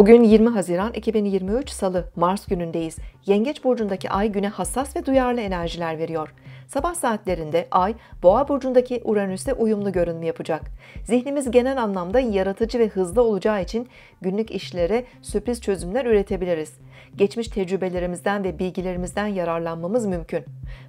Bugün 20 Haziran 2023 Salı, Mars günündeyiz. Yengeç burcundaki ay güne hassas ve duyarlı enerjiler veriyor. Sabah saatlerinde ay Boğa burcundaki Uranüs'e uyumlu görünüm yapacak. Zihnimiz genel anlamda yaratıcı ve hızlı olacağı için günlük işlere sürpriz çözümler üretebiliriz geçmiş tecrübelerimizden ve bilgilerimizden yararlanmamız mümkün.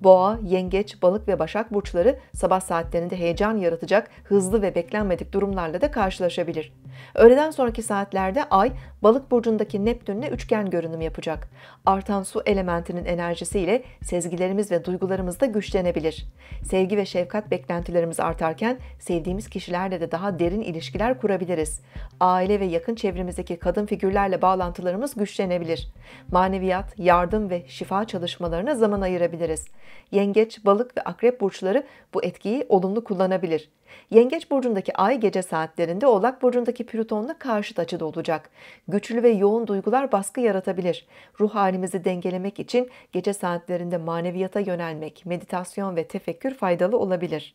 Boğa, Yengeç, Balık ve Başak burçları sabah saatlerinde heyecan yaratacak hızlı ve beklenmedik durumlarla da karşılaşabilir. Öğleden sonraki saatlerde Ay, Balık burcundaki Neptünle üçgen görünüm yapacak. Artan su elementinin enerjisiyle sezgilerimiz ve duygularımız da güçlenebilir. Sevgi ve şefkat beklentilerimiz artarken sevdiğimiz kişilerle de daha derin ilişkiler kurabiliriz. Aile ve yakın çevremizdeki kadın figürlerle bağlantılarımız güçlenebilir. Maneviyat, yardım ve şifa çalışmalarına zaman ayırabiliriz. Yengeç, balık ve akrep burçları bu etkiyi olumlu kullanabilir. Yengeç burcundaki ay gece saatlerinde Oğlak burcundaki Plüton'la karşıt açıda olacak. Güçlü ve yoğun duygular baskı yaratabilir. Ruh halimizi dengelemek için gece saatlerinde maneviyata yönelmek, meditasyon ve tefekkür faydalı olabilir.